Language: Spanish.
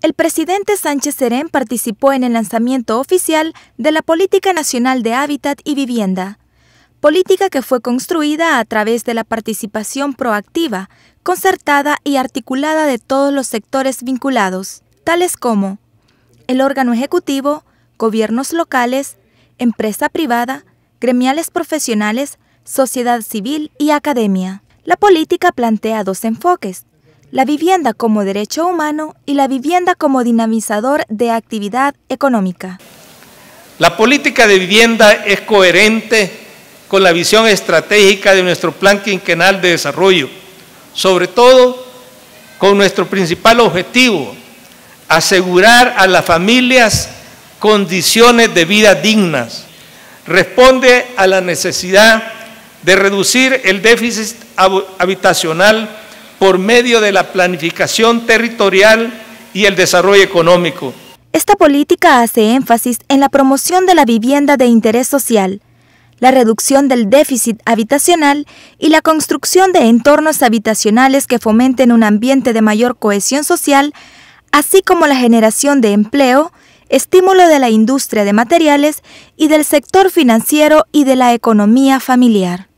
El presidente Sánchez Serén participó en el lanzamiento oficial de la Política Nacional de Hábitat y Vivienda, política que fue construida a través de la participación proactiva, concertada y articulada de todos los sectores vinculados, tales como el órgano ejecutivo, gobiernos locales, empresa privada, gremiales profesionales, sociedad civil y academia. La política plantea dos enfoques, la vivienda como derecho humano y la vivienda como dinamizador de actividad económica. La política de vivienda es coherente con la visión estratégica de nuestro Plan Quinquenal de Desarrollo, sobre todo con nuestro principal objetivo, asegurar a las familias condiciones de vida dignas. Responde a la necesidad de reducir el déficit habitacional por medio de la planificación territorial y el desarrollo económico. Esta política hace énfasis en la promoción de la vivienda de interés social, la reducción del déficit habitacional y la construcción de entornos habitacionales que fomenten un ambiente de mayor cohesión social, así como la generación de empleo, estímulo de la industria de materiales y del sector financiero y de la economía familiar.